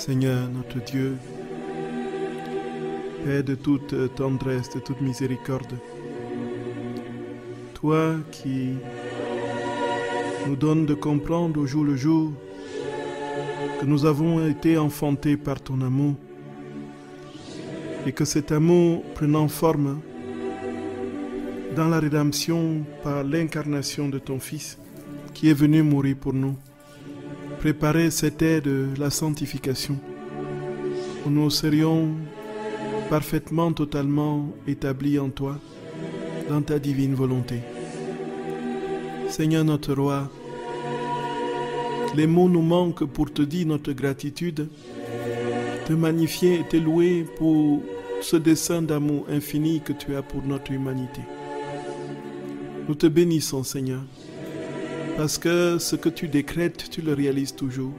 Seigneur notre Dieu, Père de toute tendresse, de toute miséricorde, toi qui nous donnes de comprendre au jour le jour que nous avons été enfantés par ton amour et que cet amour prenant forme dans la rédemption par l'incarnation de ton Fils qui est venu mourir pour nous préparer cette aide de la sanctification, où nous serions parfaitement, totalement établis en toi, dans ta divine volonté. Seigneur notre roi, les mots nous manquent pour te dire notre gratitude, te magnifier et te louer pour ce dessein d'amour infini que tu as pour notre humanité. Nous te bénissons, Seigneur. Parce que ce que tu décrètes, tu le réalises toujours.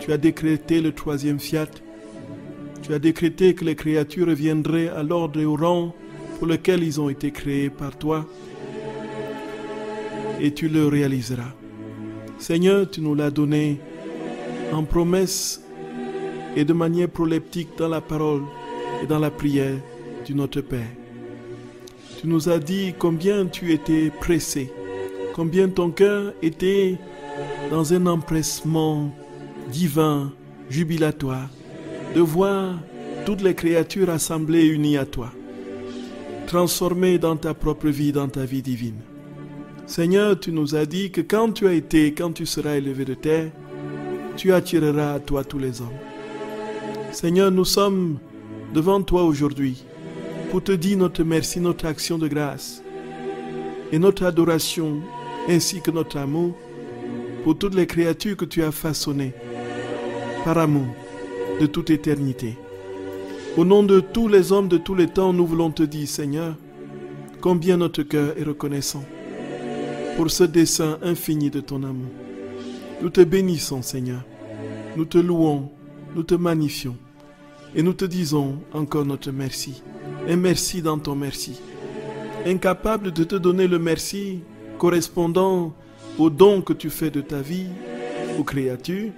Tu as décrété le troisième fiat. Tu as décrété que les créatures reviendraient à l'ordre et au rang pour lequel ils ont été créés par toi. Et tu le réaliseras. Seigneur, tu nous l'as donné en promesse et de manière proleptique dans la parole et dans la prière du Notre Père. Tu nous as dit combien tu étais pressé combien ton cœur était dans un empressement divin, jubilatoire, de voir toutes les créatures assemblées unies à toi, transformées dans ta propre vie, dans ta vie divine. Seigneur, tu nous as dit que quand tu as été, quand tu seras élevé de terre, tu attireras à toi tous les hommes. Seigneur, nous sommes devant toi aujourd'hui pour te dire notre merci, notre action de grâce et notre adoration ainsi que notre amour pour toutes les créatures que tu as façonnées, par amour de toute éternité. Au nom de tous les hommes de tous les temps, nous voulons te dire, Seigneur, combien notre cœur est reconnaissant pour ce dessein infini de ton amour. Nous te bénissons, Seigneur. Nous te louons, nous te magnifions. Et nous te disons encore notre merci. Un merci dans ton merci. Incapable de te donner le merci, correspondant au don que tu fais de ta vie aux créatures,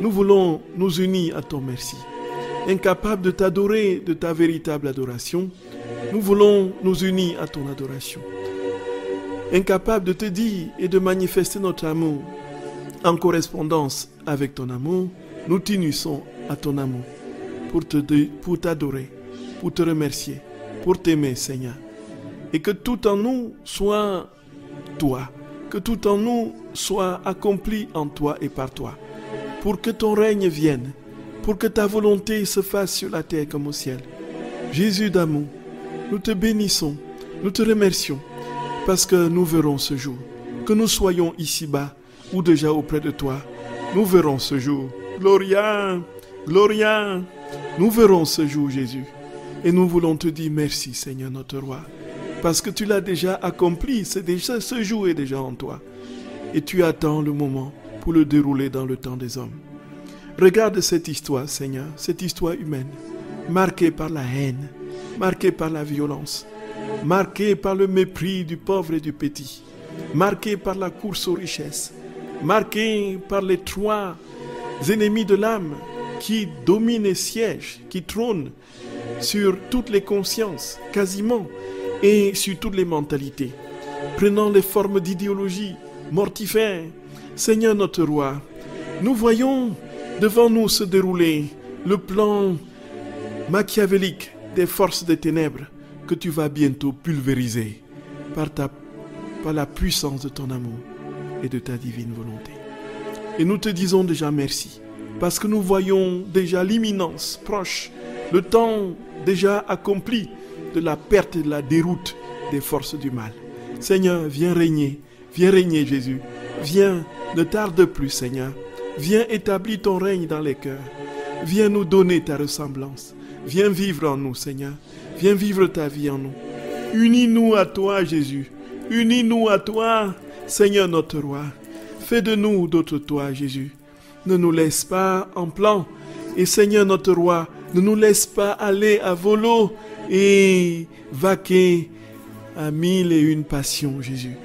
nous voulons nous unir à ton merci. Incapables de t'adorer de ta véritable adoration, nous voulons nous unir à ton adoration. Incapables de te dire et de manifester notre amour en correspondance avec ton amour, nous t'unissons à ton amour pour, te, pour t'adorer, pour te remercier, pour t'aimer Seigneur. Et que tout en nous soit toi, que tout en nous soit accompli en toi et par toi, pour que ton règne vienne, pour que ta volonté se fasse sur la terre comme au ciel. Jésus d'amour, nous te bénissons, nous te remercions, parce que nous verrons ce jour, que nous soyons ici-bas ou déjà auprès de toi, nous verrons ce jour. Gloria, Gloria, nous verrons ce jour Jésus. Et nous voulons te dire merci Seigneur notre roi. Parce que tu l'as déjà accompli, c'est déjà ce jour est déjà en toi. Et tu attends le moment pour le dérouler dans le temps des hommes. Regarde cette histoire, Seigneur, cette histoire humaine, marquée par la haine, marquée par la violence, marquée par le mépris du pauvre et du petit, marquée par la course aux richesses, marquée par les trois ennemis de l'âme qui dominent et siègent, qui trônent sur toutes les consciences, quasiment, et sur toutes les mentalités, prenant les formes d'idéologie mortifère, Seigneur notre roi, nous voyons devant nous se dérouler le plan machiavélique des forces des ténèbres que tu vas bientôt pulvériser par, par la puissance de ton amour et de ta divine volonté. Et nous te disons déjà merci, parce que nous voyons déjà l'imminence proche, le temps déjà accompli de la perte et de la déroute des forces du mal. Seigneur, viens régner, viens régner Jésus, viens, ne tarde plus Seigneur, viens établir ton règne dans les cœurs, viens nous donner ta ressemblance, viens vivre en nous Seigneur, viens vivre ta vie en nous. Unis-nous à toi Jésus, unis-nous à toi Seigneur notre roi, fais de nous d'autres toi Jésus, ne nous laisse pas en plan et Seigneur notre roi, ne nous laisse pas aller à volo, et vaquer à mille et une passions, Jésus.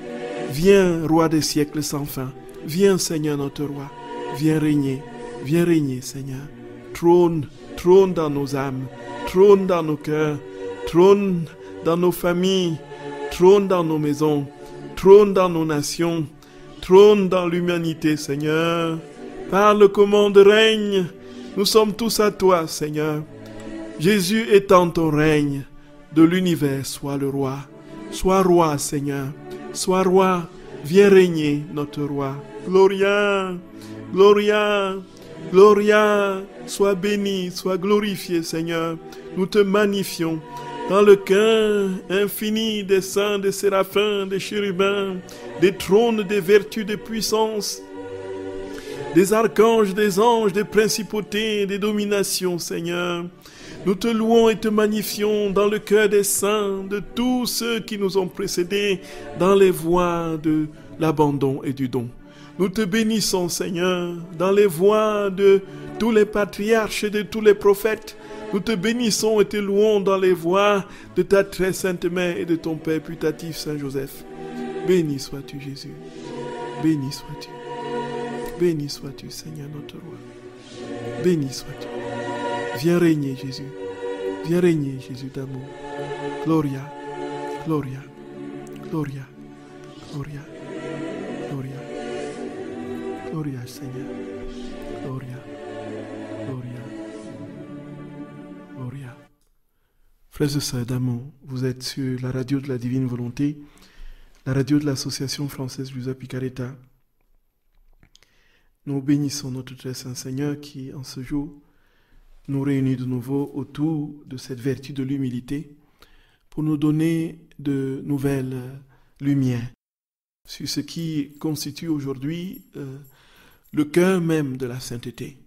Viens, roi des siècles sans fin. Viens, Seigneur notre roi. Viens régner. Viens régner, Seigneur. Trône, trône dans nos âmes, trône dans nos cœurs, trône dans nos familles, trône dans nos maisons, trône dans nos nations, trône dans l'humanité, Seigneur. Parle le commande règne. Nous sommes tous à toi, Seigneur. Jésus étant ton règne de l'univers, sois le roi. Sois roi, Seigneur. Sois roi. Viens régner, notre roi. Gloria, Gloria, Gloria. Sois béni, sois glorifié, Seigneur. Nous te magnifions. Dans le cœur infini des saints, des séraphins, des chérubins, des trônes, des vertus, des puissances, des archanges, des anges, des principautés, des dominations, Seigneur. Nous te louons et te magnifions dans le cœur des saints, de tous ceux qui nous ont précédés dans les voies de l'abandon et du don. Nous te bénissons Seigneur dans les voies de tous les patriarches et de tous les prophètes. Nous te bénissons et te louons dans les voies de ta très sainte mère et de ton Père putatif Saint Joseph. Béni sois-tu Jésus. Béni sois-tu. Béni sois-tu Seigneur notre roi. Béni sois-tu. Viens régner, Jésus. Viens régner, Jésus d'amour. Gloria, Gloria, Gloria, Gloria, Gloria, Gloria, Seigneur. Gloria, Gloria, Gloria. Frères et sœurs d'amour, vous êtes sur la radio de la Divine Volonté, la radio de l'Association française Lusa Picareta. Nous bénissons notre très saint Seigneur qui, en ce jour, nous réunit de nouveau autour de cette vertu de l'humilité pour nous donner de nouvelles lumières sur ce qui constitue aujourd'hui euh, le cœur même de la sainteté.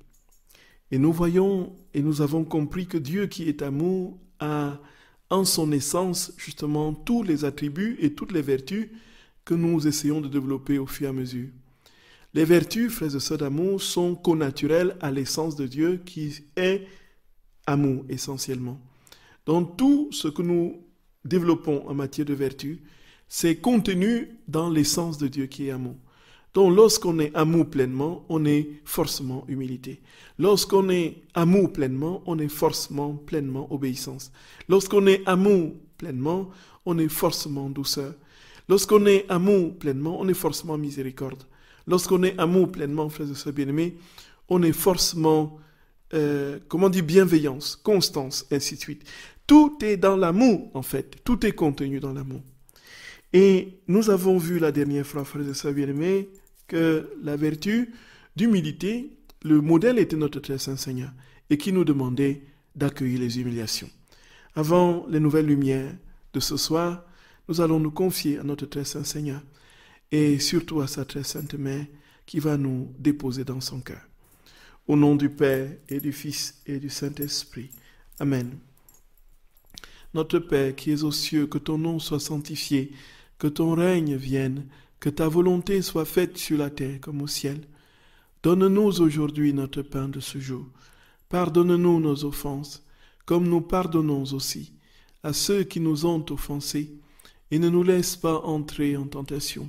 Et nous voyons et nous avons compris que Dieu qui est amour a en son essence justement tous les attributs et toutes les vertus que nous essayons de développer au fur et à mesure. Les vertus, frères et sœurs d'amour, sont connaturelles à l'essence de Dieu qui est amour essentiellement. Donc tout ce que nous développons en matière de vertu, c'est contenu dans l'essence de Dieu qui est amour. Donc lorsqu'on est amour pleinement, on est forcément humilité. Lorsqu'on est amour pleinement, on est forcément pleinement obéissance. Lorsqu'on est amour pleinement, on est forcément douceur. Lorsqu'on est amour pleinement, on est forcément miséricorde. Lorsqu'on est amour pleinement, frères de sœurs bien-aimés, on est forcément, euh, comment dire, dit, bienveillance, constance, ainsi de suite. Tout est dans l'amour, en fait. Tout est contenu dans l'amour. Et nous avons vu la dernière fois, frères de sœurs bien-aimés, que la vertu d'humilité, le modèle était notre très saint Seigneur, et qui nous demandait d'accueillir les humiliations. Avant les nouvelles lumières de ce soir, nous allons nous confier à notre très saint Seigneur et surtout à sa très sainte Mère, qui va nous déposer dans son cœur. Au nom du Père et du Fils et du Saint-Esprit. Amen. Notre Père qui es aux cieux, que ton nom soit sanctifié, que ton règne vienne, que ta volonté soit faite sur la terre comme au ciel. Donne-nous aujourd'hui notre pain de ce jour. Pardonne-nous nos offenses, comme nous pardonnons aussi à ceux qui nous ont offensés, et ne nous laisse pas entrer en tentation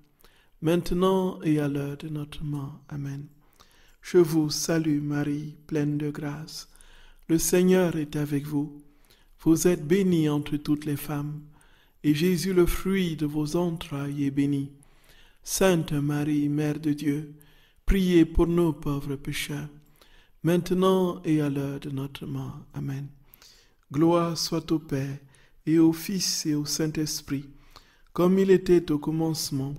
maintenant et à l'heure de notre mort. Amen. Je vous salue Marie, pleine de grâce. Le Seigneur est avec vous. Vous êtes bénie entre toutes les femmes, et Jésus, le fruit de vos entrailles, est béni. Sainte Marie, Mère de Dieu, priez pour nos pauvres pécheurs, maintenant et à l'heure de notre mort. Amen. Gloire soit au Père, et au Fils, et au Saint-Esprit, comme il était au commencement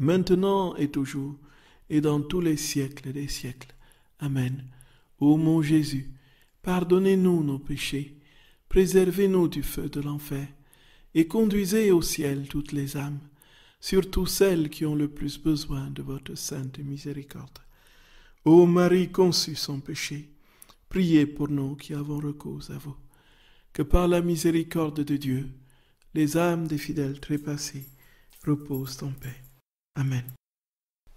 maintenant et toujours, et dans tous les siècles des siècles. Amen. Ô mon Jésus, pardonnez-nous nos péchés, préservez-nous du feu de l'enfer, et conduisez au ciel toutes les âmes, surtout celles qui ont le plus besoin de votre sainte miséricorde. Ô Marie conçue sans péché, priez pour nous qui avons recours à vous, que par la miséricorde de Dieu, les âmes des fidèles trépassés reposent en paix. Amen.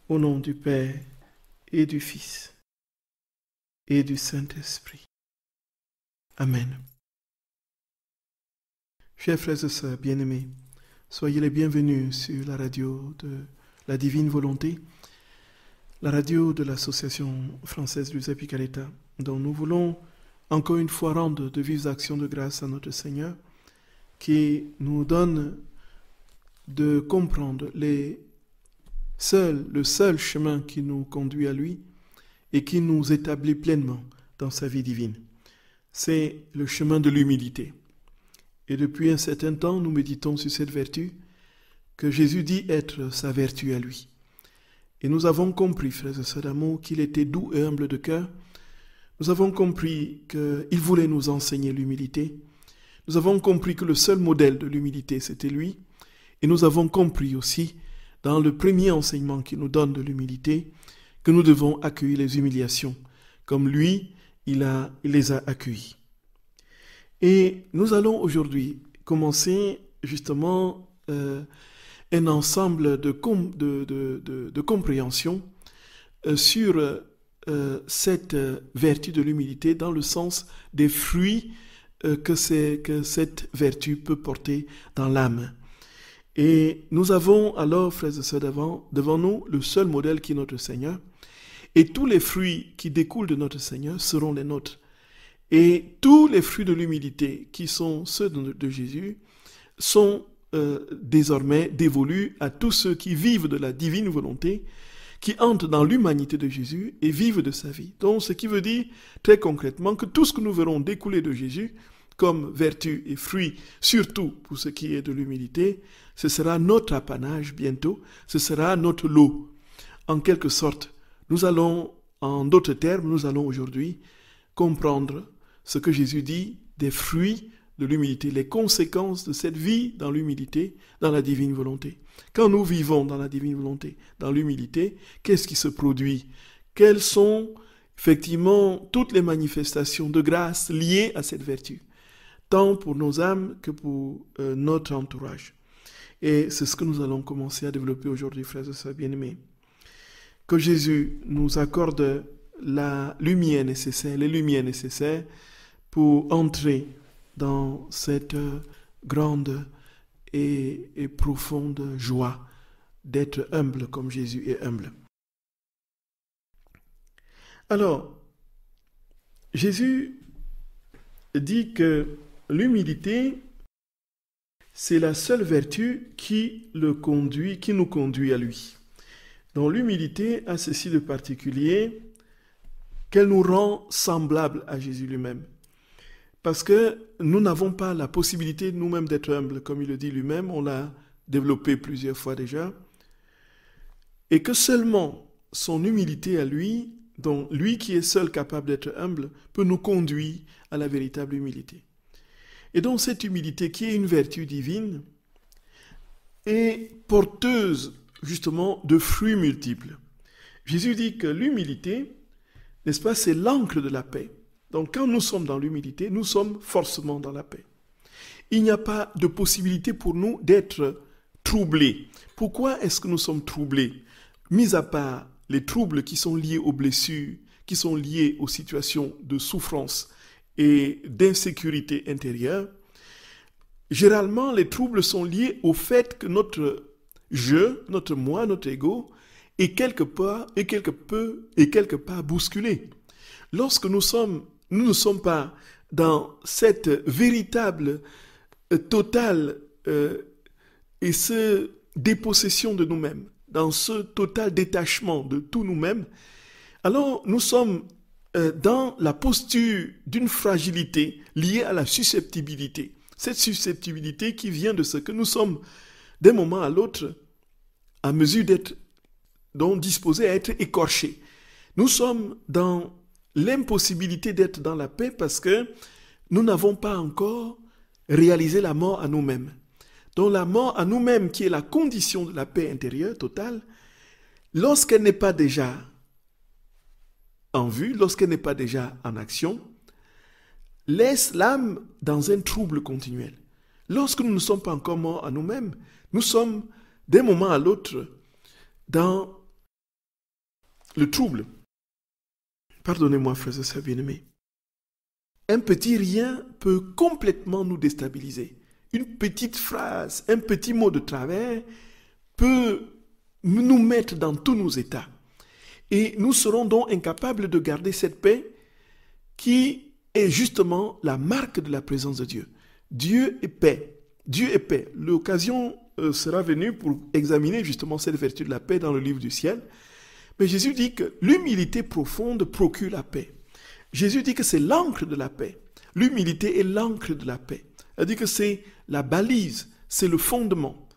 Au nom du Père et du Fils et du Saint-Esprit. Amen. Chers frères et sœurs bien-aimés, soyez les bienvenus sur la radio de la Divine Volonté, la radio de l'Association française du Caleta, dont nous voulons encore une fois rendre de vives actions de grâce à notre Seigneur, qui nous donne de comprendre les seul, le seul chemin qui nous conduit à lui et qui nous établit pleinement dans sa vie divine. C'est le chemin de l'humilité. Et depuis un certain temps, nous méditons sur cette vertu que Jésus dit être sa vertu à lui. Et nous avons compris, frères et sœurs qu'il était doux et humble de cœur. Nous avons compris qu'il voulait nous enseigner l'humilité. Nous avons compris que le seul modèle de l'humilité, c'était lui. Et nous avons compris aussi dans le premier enseignement qu'il nous donne de l'humilité, que nous devons accueillir les humiliations, comme lui, il, les a accueillies. Et nous allons aujourd'hui commencer justement euh, un ensemble de, compréhensions compréhension euh, sur euh, cette vertu de l'humilité dans le sens des fruits que cette vertu peut porter dans l'âme. Et nous avons alors, frères et sœurs, devant, devant nous le seul modèle qui est notre Seigneur. Et tous les fruits qui découlent de notre Seigneur seront les nôtres. Et tous les fruits de l'humilité qui sont ceux de, Jésus sont euh, désormais dévolus à tous ceux qui vivent de la divine volonté, qui entrent dans l'humanité de Jésus et vivent de sa vie. Donc ce qui veut dire très concrètement que tout ce que nous verrons découler de Jésus comme vertu et fruit, surtout pour ce qui est de l'humilité, ce sera notre apanage bientôt, ce sera notre lot. En quelque sorte, nous allons, en d'autres termes, nous allons aujourd'hui comprendre ce que Jésus dit des fruits de l'humilité, les conséquences de cette vie dans l'humilité, dans la divine volonté. Quand nous vivons dans la divine volonté, dans l'humilité, qu'est-ce qui se produit Quelles sont effectivement toutes les manifestations de grâce liées à cette vertu, tant pour nos âmes que pour euh, notre entourage et c'est ce que nous allons commencer à développer aujourd'hui, frères et sœurs bien-aimés. Que Jésus nous accorde la lumière nécessaire, les lumières nécessaires pour entrer dans cette grande et, et profonde joie d'être humble comme Jésus est humble. Alors, Jésus dit que l'humilité c'est la seule vertu qui le conduit, qui nous conduit à lui. Dans l'humilité, a ceci de particulier, qu'elle nous rend semblables à Jésus lui-même. Parce que nous n'avons pas la possibilité nous-mêmes d'être humbles, comme il le dit lui-même, on l'a développé plusieurs fois déjà, et que seulement son humilité à lui, dont lui qui est seul capable d'être humble, peut nous conduire à la véritable humilité. Et donc cette humilité, qui est une vertu divine, est porteuse justement de fruits multiples. Jésus dit que l'humilité, n'est-ce pas, c'est l'encre de la paix. Donc quand nous sommes dans l'humilité, nous sommes forcément dans la paix. Il n'y a pas de possibilité pour nous d'être troublés. Pourquoi est-ce que nous sommes troublés Mis à part les troubles qui sont liés aux blessures, qui sont liés aux situations de souffrance, et d'insécurité intérieure, généralement les troubles sont liés au fait que notre je, notre moi, notre ego est quelque part et quelque peu et quelque part bousculé. Lorsque nous sommes nous ne sommes pas dans cette véritable euh, totale euh, et ce dépossession de nous-mêmes, dans ce total détachement de tout nous-mêmes, alors nous sommes euh, dans la posture d'une fragilité liée à la susceptibilité. Cette susceptibilité qui vient de ce que nous sommes d'un moment à l'autre à mesure d'être donc disposés à être écorchés. Nous sommes dans l'impossibilité d'être dans la paix parce que nous n'avons pas encore réalisé la mort à nous-mêmes. Donc la mort à nous-mêmes qui est la condition de la paix intérieure totale, lorsqu'elle n'est pas déjà en vue, lorsqu'elle n'est pas déjà en action, laisse l'âme dans un trouble continuel. Lorsque nous ne sommes pas encore morts à nous-mêmes, nous sommes d'un moment à l'autre dans le trouble. Pardonnez-moi, Frère ça bien aimé Un petit rien peut complètement nous déstabiliser. Une petite phrase, un petit mot de travers peut nous mettre dans tous nos états. Et nous serons donc incapables de garder cette paix qui est justement la marque de la présence de Dieu. Dieu est paix. Dieu est paix. L'occasion euh, sera venue pour examiner justement cette vertu de la paix dans le livre du ciel. Mais Jésus dit que l'humilité profonde procure la paix. Jésus dit que c'est l'encre de la paix. L'humilité est l'encre de la paix. Il dit que c'est la balise, c'est le fondement,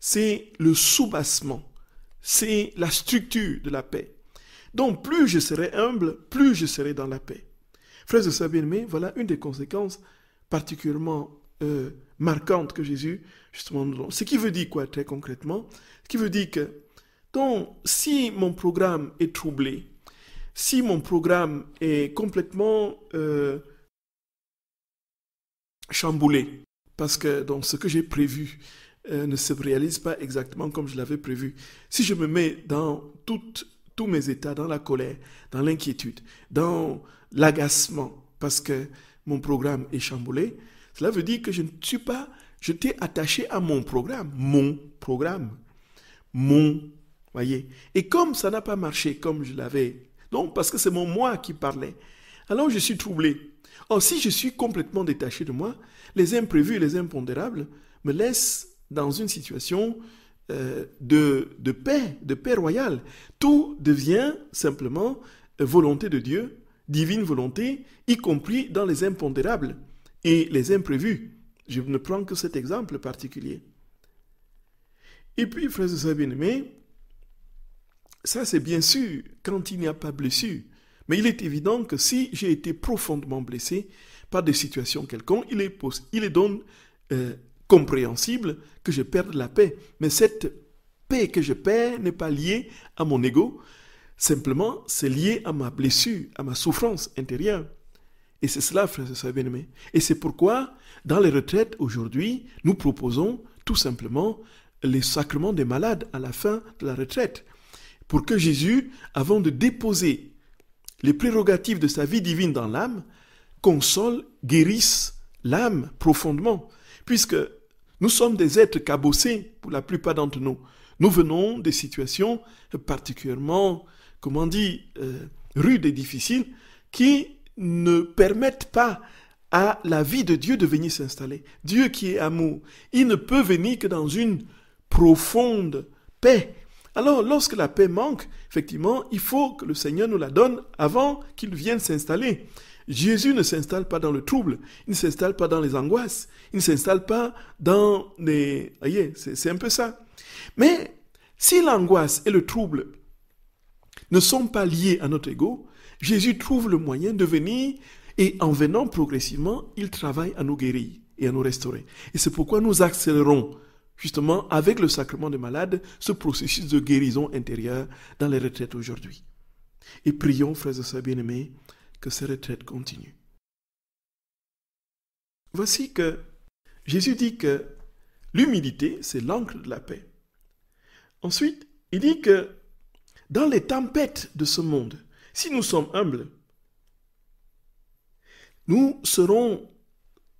c'est le soubassement, c'est la structure de la paix. Donc plus je serai humble, plus je serai dans la paix. Frère de Sabine, mais voilà une des conséquences particulièrement euh, marquantes que Jésus justement nous donne. Ce qui veut dire quoi très concrètement Ce qui veut dire que donc si mon programme est troublé, si mon programme est complètement euh, chamboulé, parce que donc ce que j'ai prévu euh, ne se réalise pas exactement comme je l'avais prévu. Si je me mets dans toute tous mes états, dans la colère, dans l'inquiétude, dans l'agacement, parce que mon programme est chamboulé, cela veut dire que je ne suis pas, je t'ai attaché à mon programme, mon programme, mon, voyez. Et comme ça n'a pas marché comme je l'avais, non, parce que c'est mon moi qui parlait, alors je suis troublé. Or, si je suis complètement détaché de moi, les imprévus et les impondérables me laissent dans une situation euh, de, paix, de paix royale. Tout devient simplement volonté de Dieu, divine volonté, y compris dans les impondérables et les imprévus. Je ne prends que cet exemple particulier. Et puis, frère et mais ça c'est bien sûr quand il n'y a pas blessure. Mais il est évident que si j'ai été profondément blessé par des situations quelconques, il est, il est euh, compréhensible que je perde la paix. Mais cette paix que je perds n'est pas liée à mon ego, simplement c'est lié à ma blessure, à ma souffrance intérieure. Et c'est cela, Frère et sœurs bien Et c'est pourquoi, dans les retraites aujourd'hui, nous proposons tout simplement les sacrements des malades à la fin de la retraite. Pour que Jésus, avant de déposer les prérogatives de sa vie divine dans l'âme, console, guérisse l'âme profondément. Puisque nous sommes des êtres cabossés pour la plupart d'entre nous. Nous venons des situations particulièrement, comment dire, euh, rudes et difficiles qui ne permettent pas à la vie de Dieu de venir s'installer. Dieu qui est amour, il ne peut venir que dans une profonde paix. Alors lorsque la paix manque, effectivement, il faut que le Seigneur nous la donne avant qu'il vienne s'installer. Jésus ne s'installe pas dans le trouble, il ne s'installe pas dans les angoisses, il ne s'installe pas dans les... Voyez, c'est un peu ça. Mais si l'angoisse et le trouble ne sont pas liés à notre ego, Jésus trouve le moyen de venir et en venant progressivement, il travaille à nous guérir et à nous restaurer. Et c'est pourquoi nous accélérons justement avec le sacrement des malades ce processus de guérison intérieure dans les retraites aujourd'hui. Et prions, frères et sœurs bien-aimés, que ces retraites continuent. Voici que Jésus dit que l'humilité, c'est l'encre de la paix. Ensuite, il dit que dans les tempêtes de ce monde, si nous sommes humbles, nous serons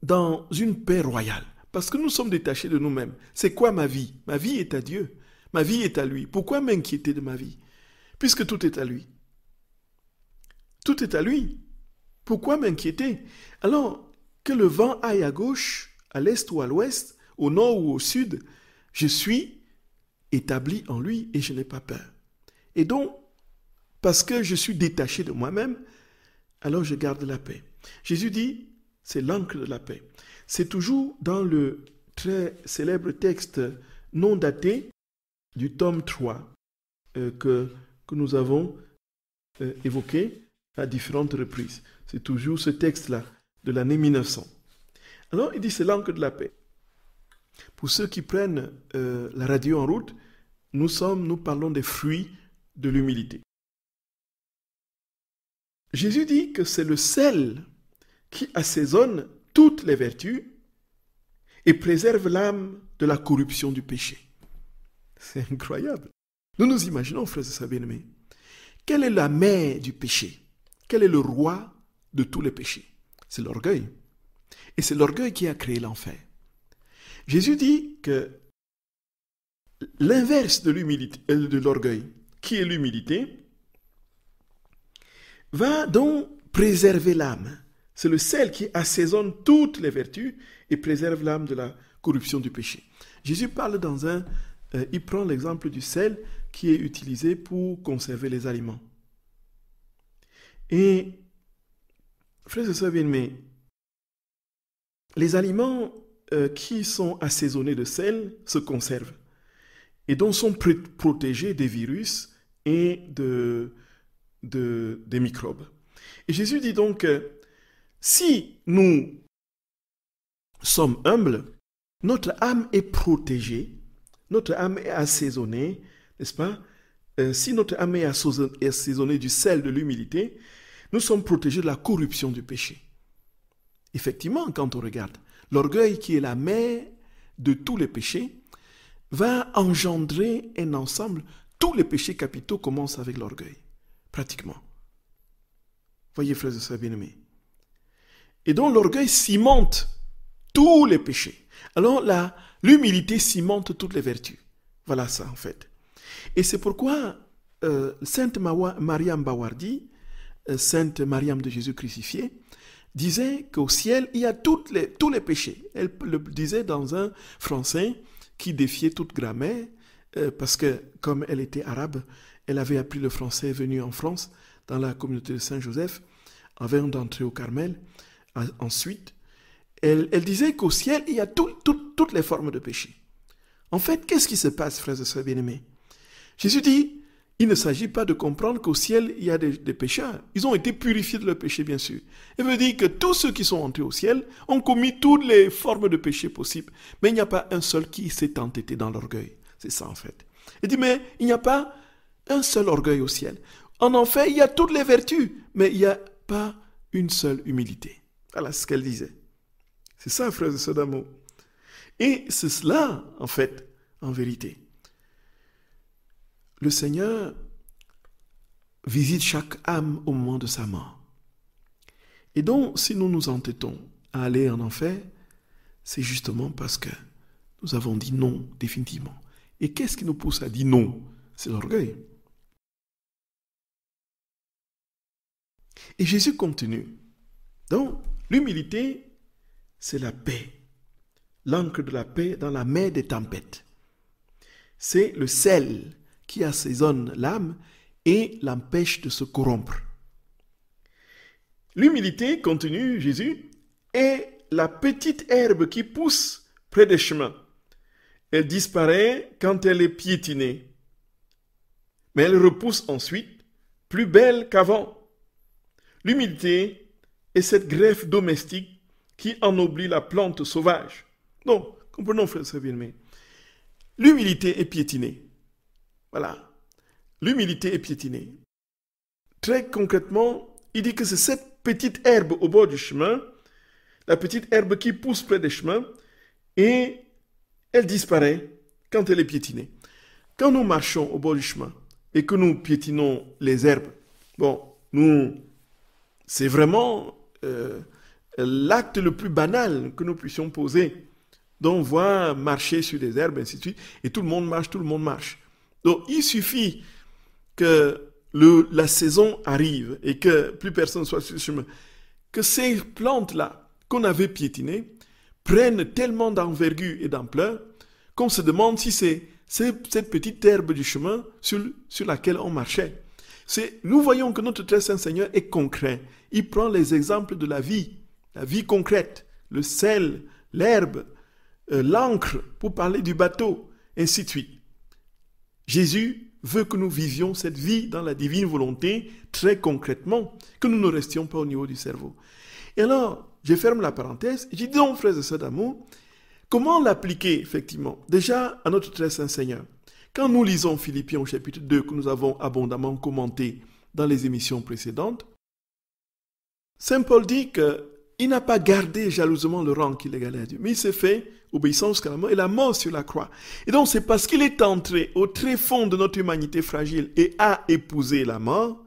dans une paix royale, parce que nous sommes détachés de nous-mêmes. C'est quoi ma vie Ma vie est à Dieu, ma vie est à lui. Pourquoi m'inquiéter de ma vie Puisque tout est à lui. Tout est à lui. Pourquoi m'inquiéter Alors, que le vent aille à gauche, à l'est ou à l'ouest, au nord ou au sud, je suis établi en lui et je n'ai pas peur. Et donc, parce que je suis détaché de moi-même, alors je garde la paix. Jésus dit, c'est l'ancre de la paix. C'est toujours dans le très célèbre texte non daté du tome 3 euh, que, que nous avons euh, évoqué, à différentes reprises. C'est toujours ce texte-là de l'année 1900. Alors il dit c'est l'encre de la paix. Pour ceux qui prennent euh, la radio en route, nous sommes, nous parlons des fruits de l'humilité. Jésus dit que c'est le sel qui assaisonne toutes les vertus et préserve l'âme de la corruption du péché. C'est incroyable. Nous nous imaginons, frères et sœurs bien-aimés, quelle est la mère du péché quel est le roi de tous les péchés C'est l'orgueil. Et c'est l'orgueil qui a créé l'enfer. Jésus dit que l'inverse de l'humilité, euh, de l'orgueil, qui est l'humilité, va donc préserver l'âme. C'est le sel qui assaisonne toutes les vertus et préserve l'âme de la corruption du péché. Jésus parle dans un, euh, il prend l'exemple du sel qui est utilisé pour conserver les aliments. Et, frères et sœurs bien-aimés, les aliments euh, qui sont assaisonnés de sel se conservent et donc sont protégés des virus et de, de, des microbes. Et Jésus dit donc, euh, si nous sommes humbles, notre âme est protégée, notre âme est assaisonnée, n'est-ce pas euh, Si notre âme est assaisonnée du sel de l'humilité, nous sommes protégés de la corruption du péché. Effectivement, quand on regarde, l'orgueil qui est la mère de tous les péchés va engendrer un ensemble. Tous les péchés capitaux commencent avec l'orgueil, pratiquement. Voyez, frères et sœurs bien-aimés. Et donc l'orgueil cimente tous les péchés. Alors là, l'humilité cimente toutes les vertus. Voilà ça en fait. Et c'est pourquoi euh, Sainte Maria Mbawardi euh, sainte Mariam de Jésus crucifié, disait qu'au ciel, il y a toutes les, tous les péchés. Elle le disait dans un français qui défiait toute grammaire, euh, parce que comme elle était arabe, elle avait appris le français venu en France, dans la communauté de Saint-Joseph, avant d'entrer au Carmel. Ensuite, elle, disait qu'au ciel, il y a toutes les formes de péchés En fait, qu'est-ce qui se passe, frères et sœurs bien-aimés Jésus dit, il ne s'agit pas de comprendre qu'au ciel, il y a des, pécheurs. Ils ont été purifiés de leur péché, bien sûr. Il veut dire que tous ceux qui sont entrés au ciel ont commis toutes les formes de péché possibles. Mais il n'y a pas un seul qui s'est entêté dans l'orgueil. C'est ça, en fait. Il dit, mais il n'y a pas un seul orgueil au ciel. En enfer, il y a toutes les vertus, mais il n'y a pas une seule humilité. Voilà ce qu'elle disait. C'est ça, frère de Sodamo. Et c'est cela, en fait, en vérité le Seigneur visite chaque âme au moment de sa mort. Et donc, si nous nous entêtons à aller en enfer, c'est justement parce que nous avons dit non définitivement. Et qu'est-ce qui nous pousse à dire non C'est l'orgueil. Et Jésus continue. Donc, l'humilité, c'est la paix. L'encre de la paix dans la mer des tempêtes. C'est le sel qui assaisonne l'âme et l'empêche de se corrompre. L'humilité, continue Jésus, est la petite herbe qui pousse près des chemins. Elle disparaît quand elle est piétinée. Mais elle repousse ensuite, plus belle qu'avant. L'humilité est cette greffe domestique qui ennoblit la plante sauvage. Donc, comprenons, frère mais l'humilité est piétinée. Voilà. L'humilité est piétinée. Très concrètement, il dit que c'est cette petite herbe au bord du chemin, la petite herbe qui pousse près des chemins, et elle disparaît quand elle est piétinée. Quand nous marchons au bord du chemin et que nous piétinons les herbes, bon, nous, c'est vraiment euh, l'acte le plus banal que nous puissions poser. Donc, voir marcher sur des herbes, ainsi de suite, et tout le monde marche, tout le monde marche. Donc il suffit que la saison arrive et que plus personne soit sur le chemin. Que ces plantes-là qu'on avait piétinées prennent tellement d'envergure et d'ampleur qu'on se demande si c'est cette petite herbe du chemin sur, laquelle on marchait. nous voyons que notre très saint Seigneur est concret. Il prend les exemples de la vie, la vie concrète, le sel, l'herbe, euh, l'encre, pour parler du bateau, ainsi de suite. Jésus veut que nous vivions cette vie dans la divine volonté très concrètement, que nous ne restions pas au niveau du cerveau. Et alors, je ferme la parenthèse, je dis donc, frères et sœurs d'amour, comment l'appliquer effectivement Déjà, à notre très saint Seigneur, quand nous lisons Philippiens chapitre 2, que nous avons abondamment commenté dans les émissions précédentes, Saint Paul dit qu'il n'a pas gardé jalousement le rang qu'il égalait à Dieu, mais il s'est fait obéissance mort, et la mort sur la croix. Et donc c'est parce qu'il est entré au très fond de notre humanité fragile et a épousé la mort,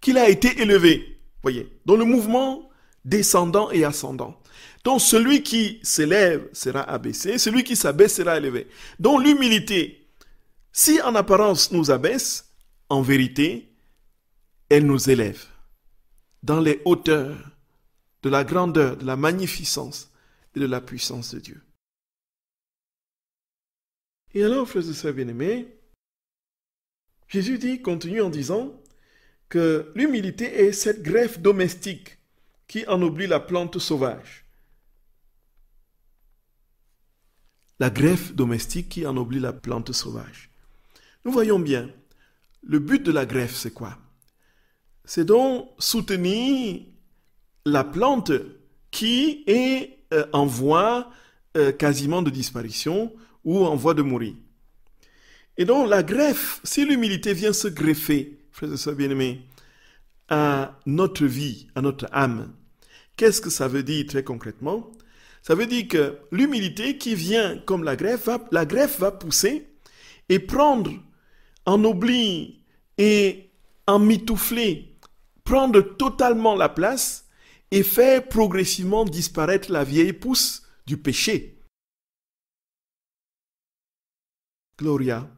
qu'il a été élevé, voyez, dans le mouvement descendant et ascendant. Donc celui qui s'élève sera abaissé, celui qui s'abaisse sera élevé. Donc l'humilité, si en apparence nous abaisse, en vérité, elle nous élève dans les hauteurs de la grandeur, de la magnificence de la puissance de Dieu. Et alors, frères et sœurs bien-aimés, Jésus dit, continue en disant que l'humilité est cette greffe domestique qui ennoblit la plante sauvage. La greffe domestique qui ennoblit la plante sauvage. Nous voyons bien, le but de la greffe, c'est quoi C'est donc soutenir la plante qui est euh, en voie euh, quasiment de disparition ou en voie de mourir. Et donc la greffe, si l'humilité vient se greffer, frères et sœurs bien-aimés, à notre vie, à notre âme, qu'est-ce que ça veut dire très concrètement Ça veut dire que l'humilité qui vient comme la greffe, la greffe va pousser et prendre, en oublier et en mitoufler prendre totalement la place et faire progressivement disparaître la vieille pousse du péché. Gloria.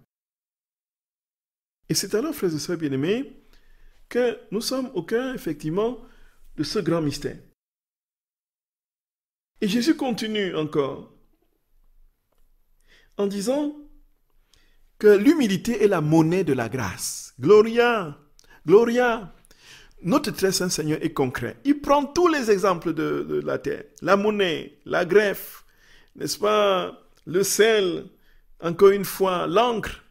Et c'est alors, frères et sœurs bien-aimés, que nous sommes au cœur, effectivement, de ce grand mystère. Et Jésus continue encore en disant que l'humilité est la monnaie de la grâce. Gloria, gloria. Notre très saint Seigneur est concret. Il prend tous les exemples de, la terre. La monnaie, la greffe, n'est-ce pas, le sel, encore une fois, l'encre.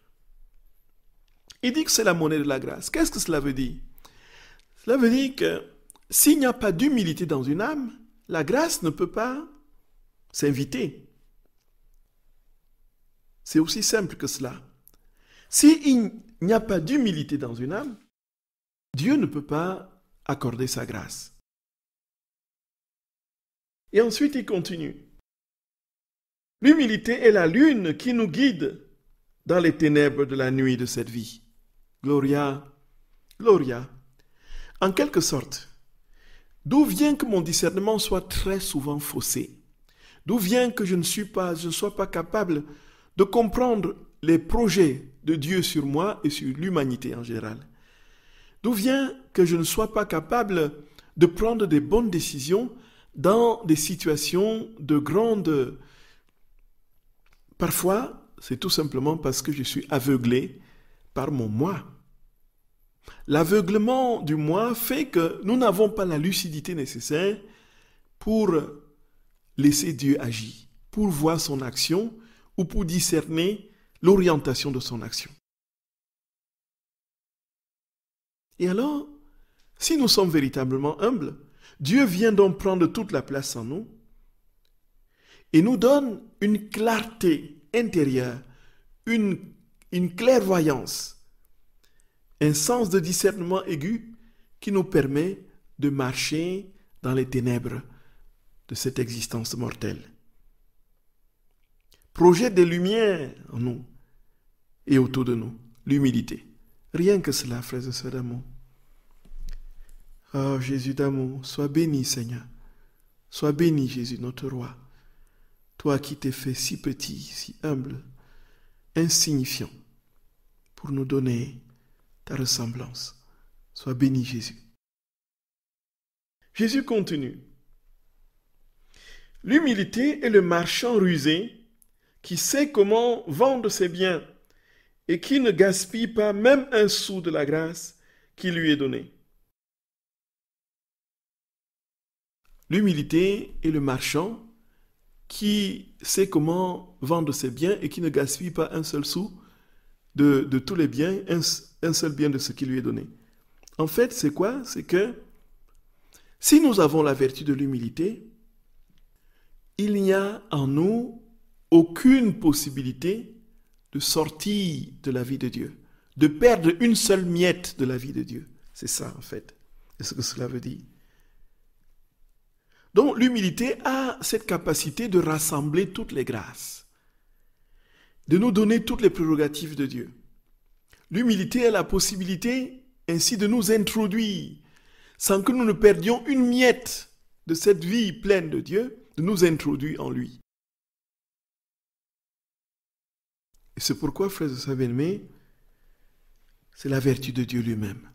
Il dit que c'est la monnaie de la grâce. Qu'est-ce que cela veut dire Cela veut dire que s'il n'y a pas d'humilité dans une âme, la grâce ne peut pas s'inviter. C'est aussi simple que cela. S'il n'y a pas d'humilité dans une âme, Dieu ne peut pas accorder sa grâce. Et ensuite, il continue. L'humilité est la lune qui nous guide dans les ténèbres de la nuit de cette vie. Gloria, Gloria. En quelque sorte, d'où vient que mon discernement soit très souvent faussé D'où vient que je ne suis pas, je ne sois pas capable de comprendre les projets de Dieu sur moi et sur l'humanité en général D'où vient que je ne sois pas capable de prendre des bonnes décisions dans des situations de grande... Parfois, c'est tout simplement parce que je suis aveuglé par mon moi. L'aveuglement du moi fait que nous n'avons pas la lucidité nécessaire pour laisser Dieu agir, pour voir son action ou pour discerner l'orientation de son action. Et alors, si nous sommes véritablement humbles, Dieu vient donc prendre toute la place en nous et nous donne une clarté intérieure, une, une clairvoyance, un sens de discernement aigu qui nous permet de marcher dans les ténèbres de cette existence mortelle. Projet des lumières en nous et autour de nous, l'humilité. Rien que cela, frères et sœurs d'amour. Oh Jésus d'amour, sois béni Seigneur. Sois béni Jésus notre roi. Toi qui t'es fait si petit, si humble, insignifiant, pour nous donner ta ressemblance. Sois béni Jésus. Jésus continue. L'humilité est le marchand rusé qui sait comment vendre ses biens et qui ne gaspille pas même un sou de la grâce qui lui est donnée. L'humilité est le marchand qui sait comment vendre ses biens et qui ne gaspille pas un seul sou de, tous les biens, un seul bien de ce qui lui est donné. En fait, c'est quoi C'est que si nous avons la vertu de l'humilité, il n'y a en nous aucune possibilité de sortir de la vie de Dieu, de perdre une seule miette de la vie de Dieu. C'est ça, en fait. C'est ce que cela veut dire. Donc l'humilité a cette capacité de rassembler toutes les grâces, de nous donner toutes les prérogatives de Dieu. L'humilité a la possibilité ainsi de nous introduire, sans que nous ne perdions une miette de cette vie pleine de Dieu, de nous introduire en lui. Et c'est pourquoi, frère de sœurs c'est la vertu de Dieu lui-même.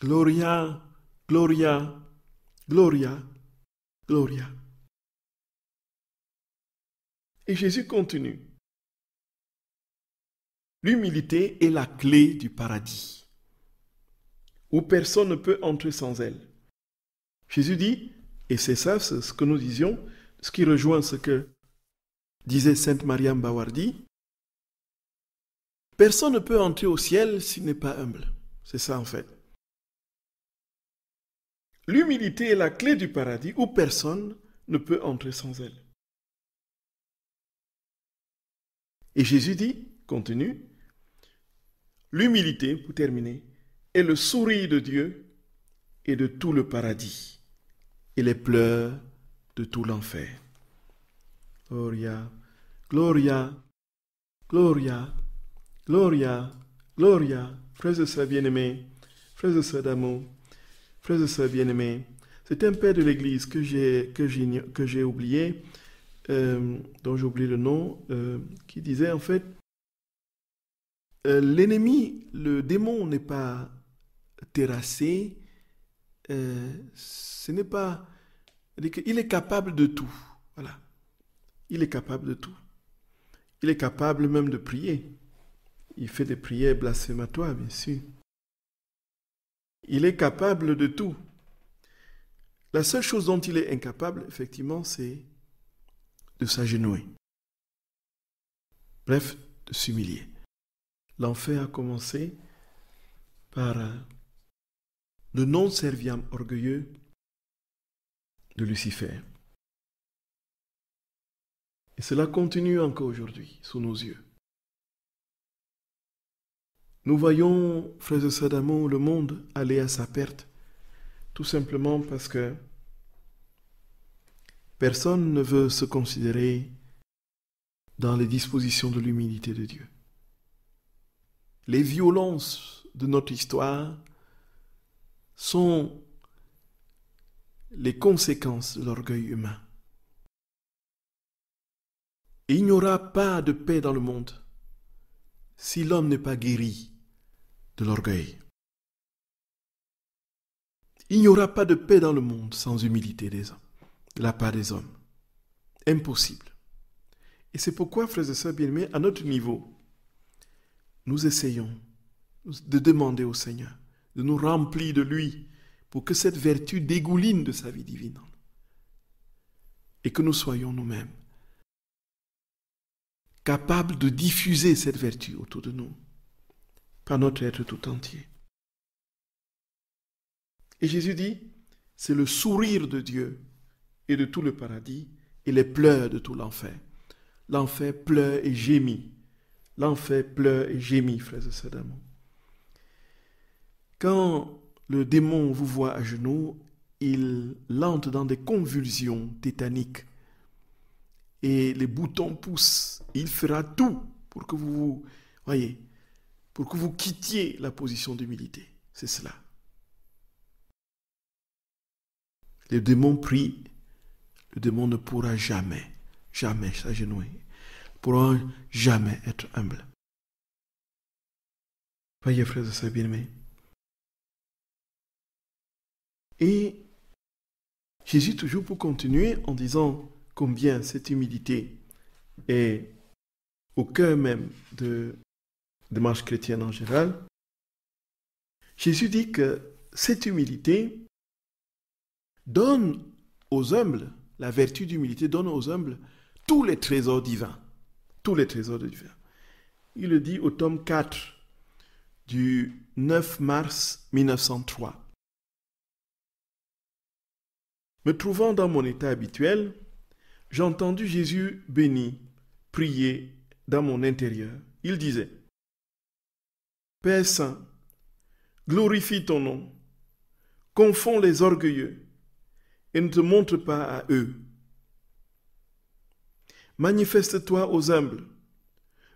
Gloria, Gloria, Gloria, Gloria. Et Jésus continue. L'humilité est la clé du paradis, où personne ne peut entrer sans elle. Jésus dit, et c'est ça ce que nous disions, ce qui rejoint ce que disait Sainte Maria Bawardi, Personne ne peut entrer au ciel s'il n'est pas humble. C'est ça en fait. L'humilité est la clé du paradis où personne ne peut entrer sans elle. Et Jésus dit, continue, l'humilité, pour terminer, est le sourire de Dieu et de tout le paradis, et les pleurs de tout l'enfer. Gloria, Gloria, Gloria. Gloria, Gloria, Frère et sœurs bien-aimés, frères de sœurs d'amour, frères et bien-aimés. C'est un père de l'Église que j'ai que j'ai oublié, euh, dont j'ai oublié le nom, euh, qui disait en fait, euh, l'ennemi, le démon n'est pas terrassé, ce n'est pas, il est capable de tout, voilà, il est capable de tout, il est capable même de prier. Il fait des prières blasphématoires, bien sûr. Il est capable de tout. La seule chose dont il est incapable, effectivement, c'est de s'agenouiller. Bref, de s'humilier. L'enfer a commencé par euh, le non-serviam orgueilleux de Lucifer. Et cela continue encore aujourd'hui sous nos yeux. Nous voyons, frères et sœurs d'amour, le monde aller à sa perte, tout simplement parce que personne ne veut se considérer dans les dispositions de l'humilité de Dieu. Les violences de notre histoire sont les conséquences de l'orgueil humain. il n'y aura pas de paix dans le monde si l'homme n'est pas guéri de l'orgueil. Il n'y aura pas de paix dans le monde sans humilité des hommes, de la part des hommes. Impossible. Et c'est pourquoi, frères et sœurs bien-aimés, à notre niveau, nous essayons de demander au Seigneur de nous remplir de lui pour que cette vertu dégouline de sa vie divine et que nous soyons nous-mêmes capables de diffuser cette vertu autour de nous notre être tout entier. Et Jésus dit, c'est le sourire de Dieu et de tout le paradis et les pleurs de tout l'enfer. L'enfer pleure et gémit. L'enfer pleure et gémit, frères et sœurs Quand le démon vous voit à genoux, il lente dans des convulsions tétaniques et les boutons poussent. Il fera tout pour que vous vous voyez pour que vous quittiez la position d'humilité. C'est cela. Le démon prie, le démon ne pourra jamais, jamais s'agenouiller, pourra jamais être humble. Voyez, frères et sœurs bien-aimés. Et Jésus, toujours pour continuer en disant combien cette humilité est au cœur même de démarche chrétienne en général, Jésus dit que cette humilité donne aux humbles, la vertu d'humilité donne aux humbles tous les trésors divins. Tous les trésors divins. Il le dit au tome 4 du 9 mars 1903. Me trouvant dans mon état habituel, j'ai entendu Jésus béni prier dans mon intérieur. Il disait, Père Saint, glorifie ton nom, confonds les orgueilleux et ne te montre pas à eux. Manifeste-toi aux humbles,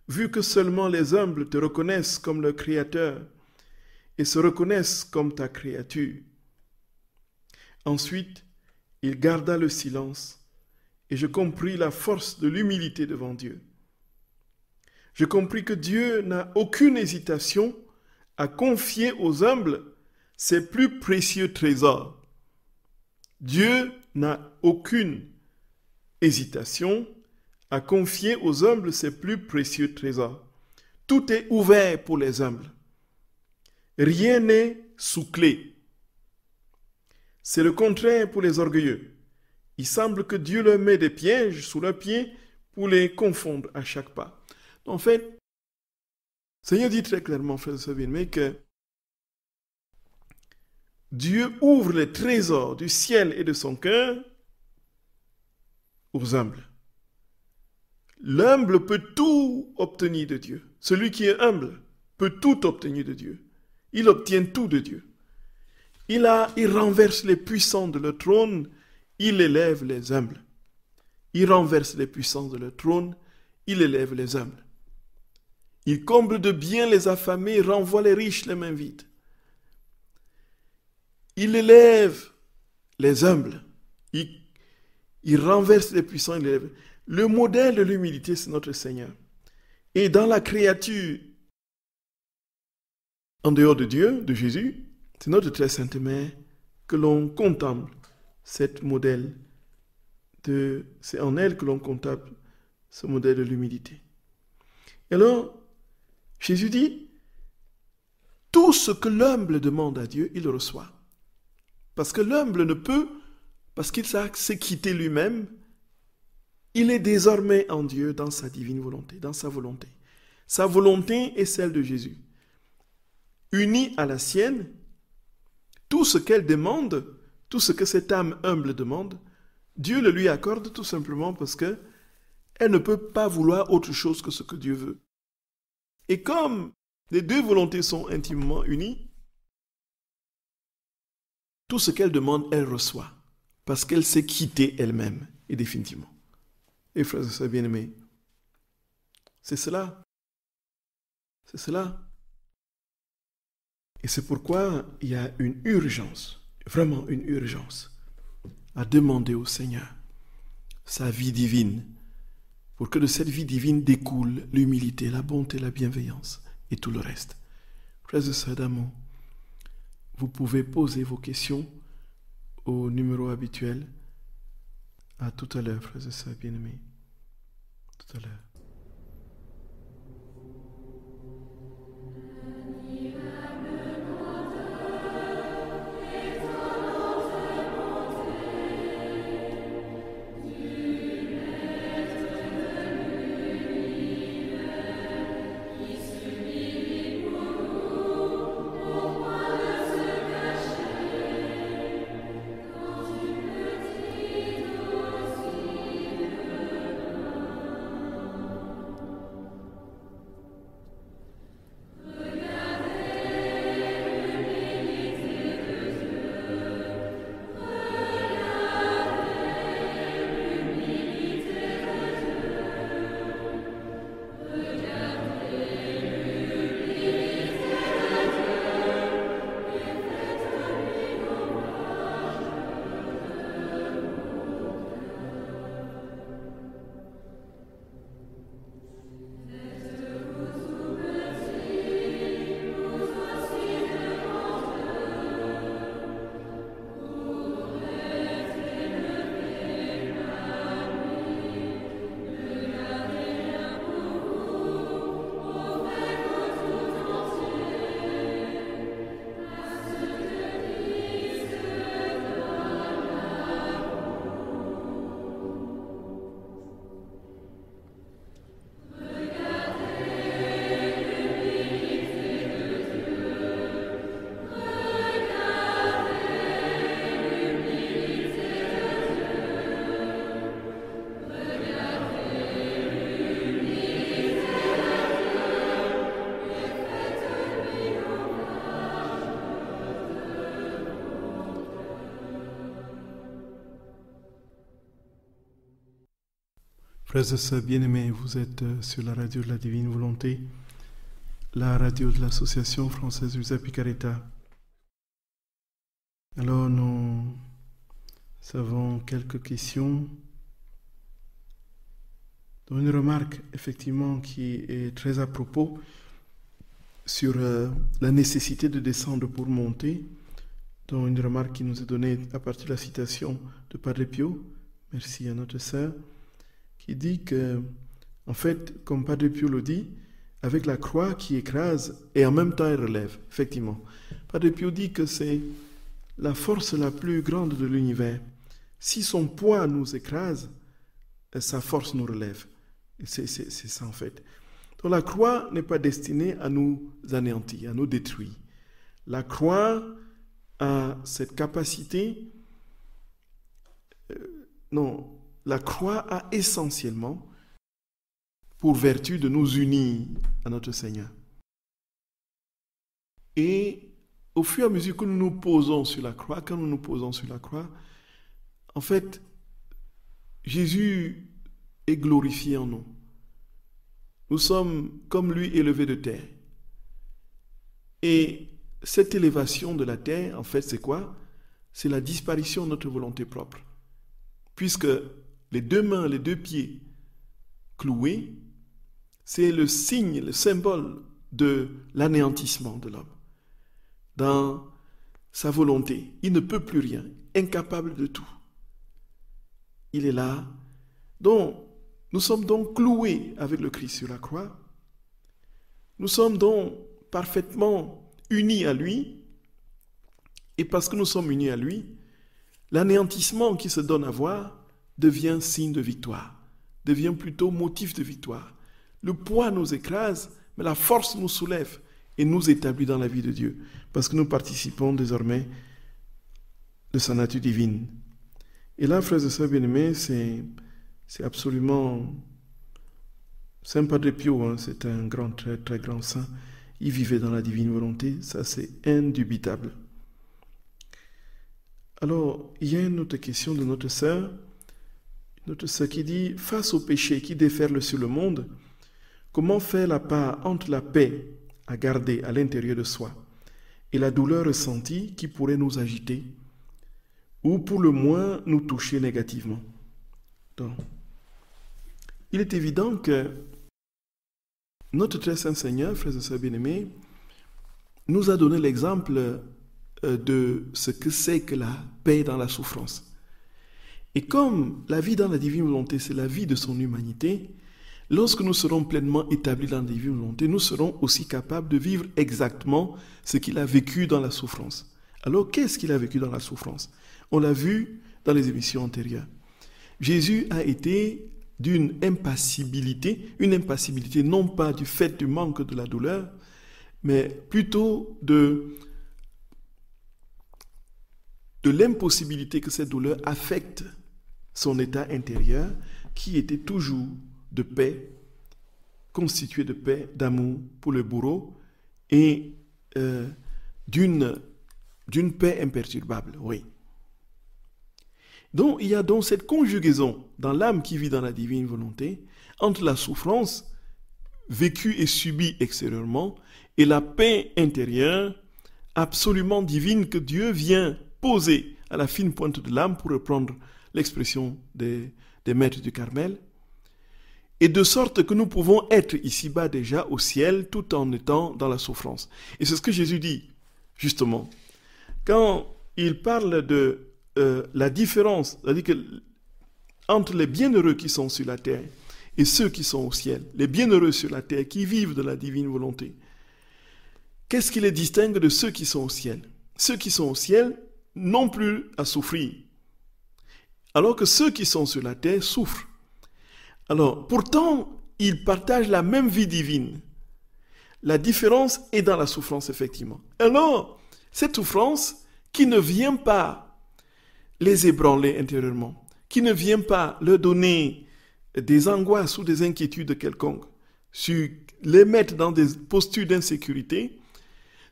vu que seulement les humbles te reconnaissent comme leur Créateur et se reconnaissent comme ta créature. Ensuite, il garda le silence, et je compris la force de l'humilité devant Dieu j'ai compris que Dieu n'a aucune hésitation à confier aux humbles ses plus précieux trésors. Dieu n'a aucune hésitation à confier aux humbles ses plus précieux trésors. Tout est ouvert pour les humbles. Rien n'est sous clé. C'est le contraire pour les orgueilleux. Il semble que Dieu leur met des pièges sous leurs pieds pour les confondre à chaque pas. En fait, Seigneur dit très clairement, frère Sabine, mais que Dieu ouvre les trésors du ciel et de son cœur aux humbles. L'humble peut tout obtenir de Dieu. Celui qui est humble peut tout obtenir de Dieu. Il obtient tout de Dieu. Il, a, il renverse les puissants de le trône, il élève les humbles. Il renverse les puissances de le trône, il élève les humbles. Il comble de bien les affamés, renvoie les riches les mains vides. Il élève les humbles. Il, renverse les puissants. Le modèle de l'humilité, c'est notre Seigneur. Et dans la créature, en dehors de Dieu, de Jésus, c'est notre très sainte mère que l'on contemple cette modèle c'est en elle que l'on contemple ce modèle de l'humilité. Alors, Jésus dit, tout ce que l'humble demande à Dieu, il le reçoit. Parce que l'humble ne peut, parce qu'il s'est quitté lui-même, il est désormais en Dieu dans sa divine volonté, dans sa volonté. Sa volonté est celle de Jésus. Unie à la sienne, tout ce qu'elle demande, tout ce que cette âme humble demande, Dieu le lui accorde tout simplement parce que elle ne peut pas vouloir autre chose que ce que Dieu veut. Et comme les deux volontés sont intimement unies, tout ce qu'elle demande, elle reçoit, parce qu'elle s'est quittée elle-même, et définitivement. Et frères et bien-aimés, c'est cela. C'est cela. Et c'est pourquoi il y a une urgence, vraiment une urgence, à demander au Seigneur sa vie divine pour que de cette vie divine découle l'humilité, la bonté, la bienveillance et tout le reste. Frère de sœurs d'amour, vous pouvez poser vos questions au numéro habituel. À tout à l'heure, frères et sœurs bien-aimés. Tout à l'heure. bien-aimés, vous êtes euh, sur la radio de la Divine Volonté, la radio de l'Association française Usa Picareta. Alors nous avons quelques questions, dans une remarque effectivement qui est très à propos sur euh, la nécessité de descendre pour monter, dans une remarque qui nous est donnée à partir de la citation de Padre Pio. Merci à notre sœur. Il dit que, en fait, comme Padre Pio le dit, avec la croix qui écrase et en même temps elle relève, effectivement. Padre Pio dit que c'est la force la plus grande de l'univers. Si son poids nous écrase, euh, sa force nous relève. C'est ça en fait. Donc la croix n'est pas destinée à nous anéantir, à nous détruire. La croix a cette capacité, euh, non, la croix a essentiellement pour vertu de nous unir à notre Seigneur. Et au fur et à mesure que nous nous posons sur la croix, quand nous nous posons sur la croix, en fait, Jésus est glorifié en nous. Nous sommes comme lui élevés de terre. Et cette élévation de la terre, en fait, c'est quoi C'est la disparition de notre volonté propre. Puisque les deux mains, les deux pieds cloués, c'est le signe, le symbole de l'anéantissement de l'homme. Dans sa volonté, il ne peut plus rien, incapable de tout. Il est là. Donc, nous sommes donc cloués avec le Christ sur la croix. Nous sommes donc parfaitement unis à lui. Et parce que nous sommes unis à lui, l'anéantissement qui se donne à voir, devient signe de victoire, devient plutôt motif de victoire. Le poids nous écrase, mais la force nous soulève et nous établit dans la vie de Dieu, parce que nous participons désormais de sa nature divine. Et là, Frère et sœurs bien c'est, c'est absolument... Saint Padre Pio, hein, c'est un grand, très, très grand saint. Il vivait dans la divine volonté, ça c'est indubitable. Alors, il y a une autre question de notre sœur. Notre ce qui dit, face au péché qui déferle sur le monde, comment faire la part entre la paix à garder à l'intérieur de soi et la douleur ressentie qui pourrait nous agiter ou pour le moins nous toucher négativement. il est évident que notre très saint Seigneur, frères et sœurs bien-aimés, nous a donné l'exemple euh, de ce que c'est que la paix dans la souffrance. Et comme la vie dans la divine volonté, c'est la vie de son humanité, lorsque nous serons pleinement établis dans la divine volonté, nous serons aussi capables de vivre exactement ce qu'il a vécu dans la souffrance. Alors, qu'est-ce qu'il a vécu dans la souffrance On l'a vu dans les émissions antérieures. Jésus a été d'une impassibilité, une impassibilité non pas du fait du manque de la douleur, mais plutôt de, de l'impossibilité que cette douleur affecte son état intérieur qui était toujours de paix, constitué de paix, d'amour pour le bourreau et euh, d'une, paix imperturbable, oui. Donc il y a donc cette conjugaison dans l'âme qui vit dans la divine volonté entre la souffrance vécue et subie extérieurement et la paix intérieure absolument divine que Dieu vient poser à la fine pointe de l'âme pour reprendre l'expression des, maîtres du Carmel, et de sorte que nous pouvons être ici-bas déjà au ciel tout en étant dans la souffrance. Et c'est ce que Jésus dit, justement. Quand il parle de euh, la différence, c'est-à-dire entre les bienheureux qui sont sur la terre et ceux qui sont au ciel, les bienheureux sur la terre qui vivent de la divine volonté, qu'est-ce qui les distingue de ceux qui sont au ciel Ceux qui sont au ciel n'ont plus à souffrir alors que ceux qui sont sur la terre souffrent. Alors, pourtant, ils partagent la même vie divine. La différence est dans la souffrance, effectivement. Alors, cette souffrance qui ne vient pas les ébranler intérieurement, qui ne vient pas leur donner des angoisses ou des inquiétudes quelconques, sur les mettre dans des postures d'insécurité,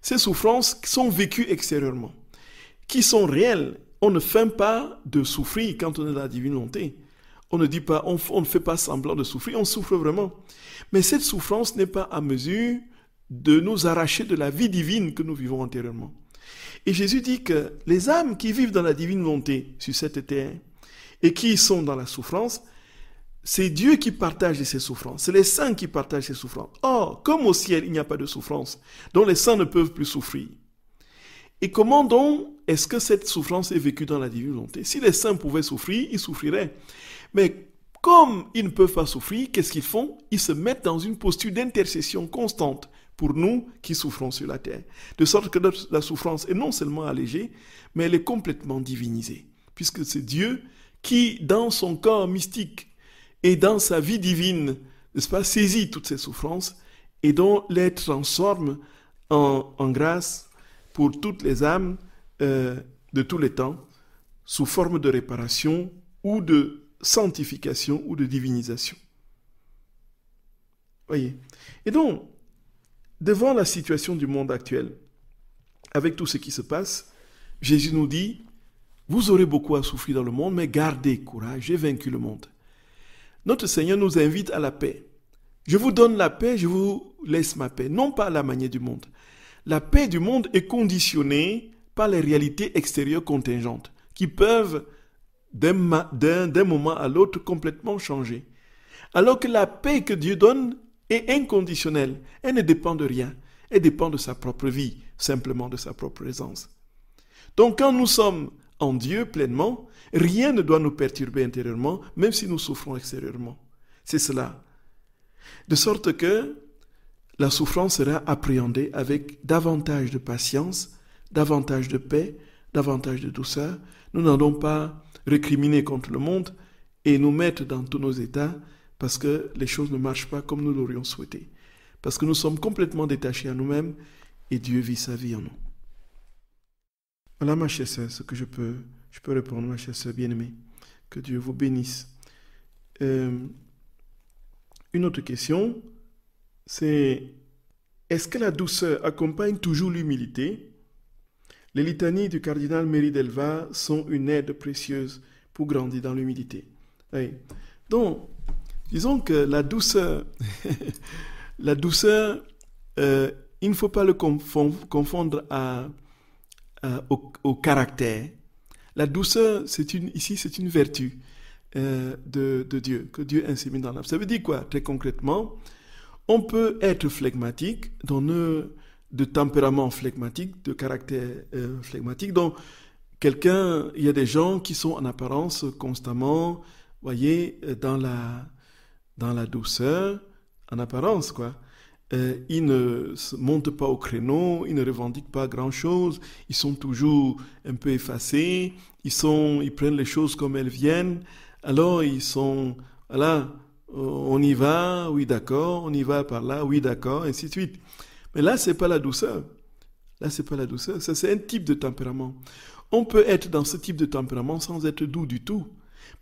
ces souffrances sont vécues extérieurement, qui sont réelles on ne feint pas de souffrir quand on est dans la divine volonté. On ne dit pas, on, ne fait pas semblant de souffrir, on souffre vraiment. Mais cette souffrance n'est pas à mesure de nous arracher de la vie divine que nous vivons antérieurement. Et Jésus dit que les âmes qui vivent dans la divine volonté sur cette terre et qui sont dans la souffrance, c'est Dieu qui partage ces souffrances, c'est les saints qui partagent ces souffrances. Or, comme au ciel, il n'y a pas de souffrance, dont les saints ne peuvent plus souffrir. Et comment donc est-ce que cette souffrance est vécue dans la divinité Si les saints pouvaient souffrir, ils souffriraient. Mais comme ils ne peuvent pas souffrir, qu'est-ce qu'ils font Ils se mettent dans une posture d'intercession constante pour nous qui souffrons sur la terre. De sorte que la souffrance est non seulement allégée, mais elle est complètement divinisée. Puisque c'est Dieu qui, dans son corps mystique et dans sa vie divine, n'est-ce pas, saisit toutes ces souffrances et dont les transforme en, en grâce, pour toutes les âmes euh, de tous les temps, sous forme de réparation ou de sanctification ou de divinisation. Voyez. Et donc, devant la situation du monde actuel, avec tout ce qui se passe, Jésus nous dit, vous aurez beaucoup à souffrir dans le monde, mais gardez courage, j'ai vaincu le monde. Notre Seigneur nous invite à la paix. Je vous donne la paix, je vous laisse ma paix, non pas à la manière du monde. La paix du monde est conditionnée par les réalités extérieures contingentes qui peuvent d'un moment à l'autre complètement changer. Alors que la paix que Dieu donne est inconditionnelle. Elle ne dépend de rien. Elle dépend de sa propre vie, simplement de sa propre présence. Donc quand nous sommes en Dieu pleinement, rien ne doit nous perturber intérieurement, même si nous souffrons extérieurement. C'est cela. De sorte que la souffrance sera appréhendée avec davantage de patience, davantage de paix, davantage de douceur. Nous n'allons pas récriminer contre le monde et nous mettre dans tous nos états parce que les choses ne marchent pas comme nous l'aurions souhaité. Parce que nous sommes complètement détachés à nous-mêmes et Dieu vit sa vie en nous. Voilà ma chère ce que je peux, je peux répondre, ma chère sœur bien-aimée. Que Dieu vous bénisse. Euh, une autre question c'est est-ce que la douceur accompagne toujours l'humilité Les litanies du cardinal Méry Delva sont une aide précieuse pour grandir dans l'humilité. Donc, disons que la douceur, la douceur, euh, il ne faut pas le confondre au, caractère. La douceur, c'est ici, c'est une vertu euh, de, de, Dieu, que Dieu insémine dans l'âme. Ça veut dire quoi, très concrètement on peut être flegmatique, ne de tempérament flegmatique, de caractère euh, flegmatique. Donc, quelqu'un, il y a des gens qui sont en apparence constamment, voyez, euh, dans la, dans la douceur, en apparence, quoi. Euh, ils ne montent pas au créneau, ils ne revendiquent pas grand-chose, ils sont toujours un peu effacés, ils, sont, ils prennent les choses comme elles viennent, alors ils sont, voilà, euh, on y va, oui d'accord, on y va par là, oui d'accord, ainsi de suite. Mais là, c'est pas la douceur. Là, c'est pas la douceur. Ça, c'est un type de tempérament. On peut être dans ce type de tempérament sans être doux du tout.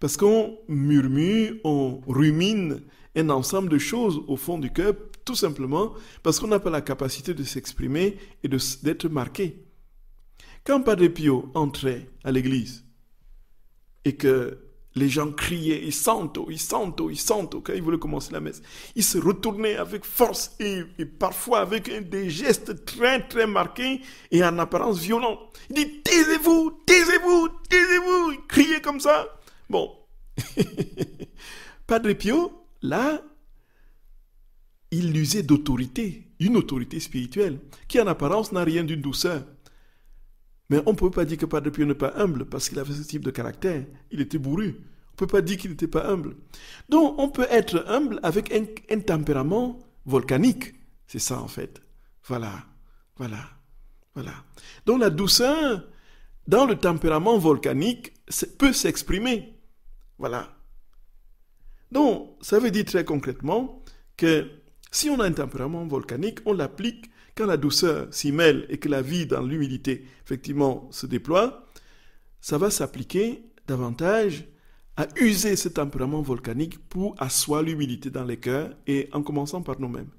Parce qu'on murmure, on rumine un ensemble de choses au fond du cœur, tout simplement parce qu'on n'a pas la capacité de s'exprimer et d'être marqué. Quand Padre Pio entrait à l'église et que les gens criaient, ils sentent, ils sentent, ils sentent, quand ils voulaient commencer la messe. Ils se retournaient avec force et, parfois avec des gestes très, très marqués et en apparence violents. Ils disent Taisez-vous, taisez-vous, taisez-vous Ils criaient comme ça. Bon. Padre Pio, là, il usait d'autorité, une autorité spirituelle, qui en apparence n'a rien d'une douceur. Mais on ne peut pas dire que de Pierre n'est pas humble parce qu'il avait ce type de caractère. Il était bourru. On ne peut pas dire qu'il n'était pas humble. Donc, on peut être humble avec un, un tempérament volcanique. C'est ça, en fait. Voilà. Voilà. Voilà. Donc, la douceur, dans le tempérament volcanique, peut s'exprimer. Voilà. Donc, ça veut dire très concrètement que si on a un tempérament volcanique, on l'applique quand la douceur s'y mêle et que la vie dans l'humilité, effectivement, se déploie, ça va s'appliquer davantage à user ce tempérament volcanique pour asseoir l'humilité dans les cœurs et en commençant par nous-mêmes.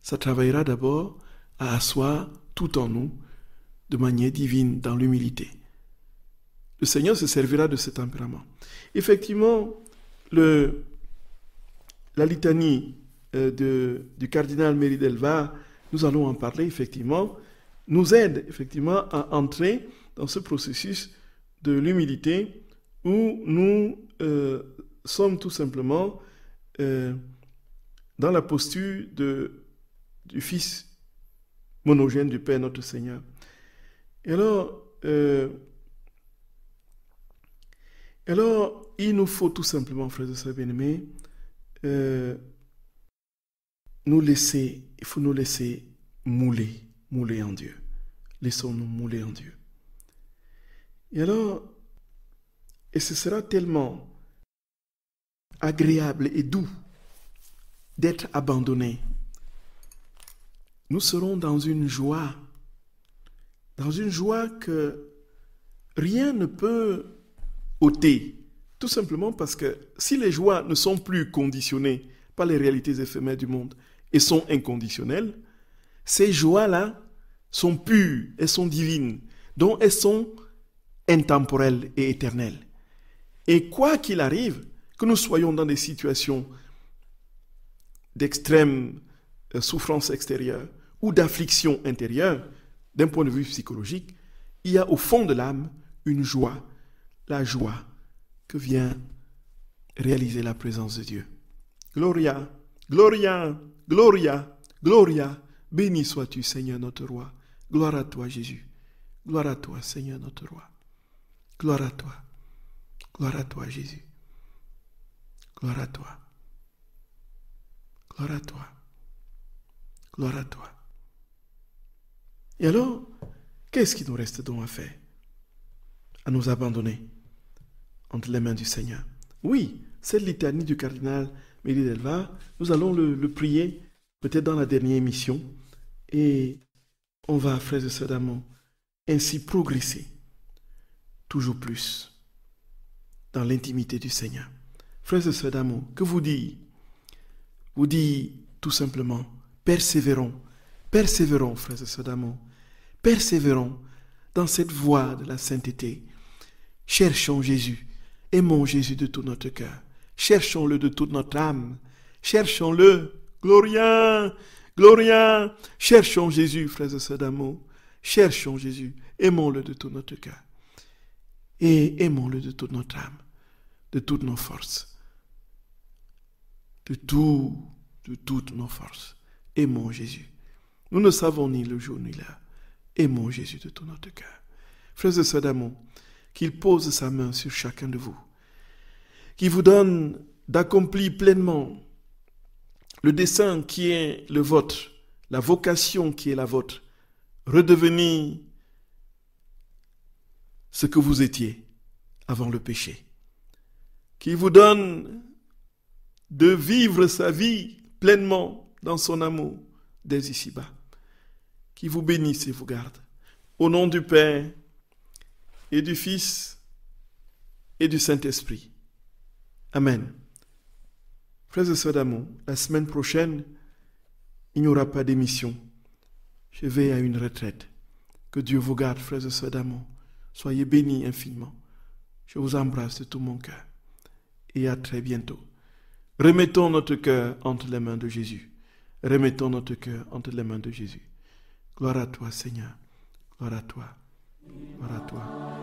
Ça travaillera d'abord à asseoir tout en nous de manière divine dans l'humilité. Le Seigneur se servira de ce tempérament. Effectivement, la litanie euh, de, du cardinal Méridelva, nous allons en parler effectivement, nous aide effectivement à entrer dans ce processus de l'humilité où nous euh, sommes tout simplement euh, dans la posture de, du Fils monogène du Père notre Seigneur. Et alors, alors, il nous faut tout simplement, frères et sœurs bien-aimés, laisser, il faut nous laisser mouler, mouler en Dieu. Laissons-nous mouler en Dieu. Et alors, et ce sera tellement agréable et doux d'être abandonné. Nous serons dans une joie, dans une joie que rien ne peut ôter, tout simplement parce que si les joies ne sont plus conditionnées par les réalités éphémères du monde, et sont inconditionnelles, ces joies-là sont pures, elles sont divines, donc elles sont intemporelles et éternelles. Et quoi qu'il arrive, que nous soyons dans des situations d'extrême euh, souffrance extérieure ou d'affliction intérieure, d'un point de vue psychologique, il y a au fond de l'âme une joie, la joie que vient réaliser la présence de Dieu. Gloria, Gloria. Gloria, Gloria, béni sois-tu Seigneur notre roi. Gloire à toi Jésus. Gloire à toi Seigneur notre roi. Gloire à toi. Gloire à toi Jésus. Gloire à toi. Gloire à toi. Gloire à toi. Et alors, qu'est-ce qui nous reste donc à faire À nous abandonner entre les mains du Seigneur. Oui, c'est litanie du cardinal Delva, Nous allons le, prier peut-être dans la dernière émission et on va, frères et sœurs d'amour, ainsi progresser toujours plus dans l'intimité du Seigneur. Frère et sœurs d'amour, que vous dit Vous dit tout simplement, persévérons, persévérons, frères et sœurs d'amour, persévérons dans cette voie de la sainteté. Cherchons Jésus, aimons Jésus de tout notre cœur. Cherchons-le de toute notre âme. Cherchons-le. Gloria, Gloria. Cherchons Jésus, frères et sœurs d'amour. Cherchons Jésus. Aimons-le de tout notre cœur. Et aimons-le de toute notre âme, de toutes nos forces. De tout, de toutes nos forces. Aimons Jésus. Nous ne savons ni le jour ni l'heure. Aimons Jésus de tout notre cœur. Frères et sœurs d'amour, qu'il pose sa main sur chacun de vous qui vous donne d'accomplir pleinement le dessein qui est le vôtre, la vocation qui est la vôtre, redevenir ce que vous étiez avant le péché, qui vous donne de vivre sa vie pleinement dans son amour dès ici-bas, qui vous bénisse et vous garde. Au nom du Père et du Fils et du Saint-Esprit. Amen. Frères et sœurs d'amour, la semaine prochaine, il n'y aura pas d'émission. Je vais à une retraite. Que Dieu vous garde, frères et sœurs d'amour. Soyez bénis infiniment. Je vous embrasse de tout mon cœur. Et à très bientôt. Remettons notre cœur entre les mains de Jésus. Remettons notre cœur entre les mains de Jésus. Gloire à toi, Seigneur. Gloire à toi. Gloire à toi.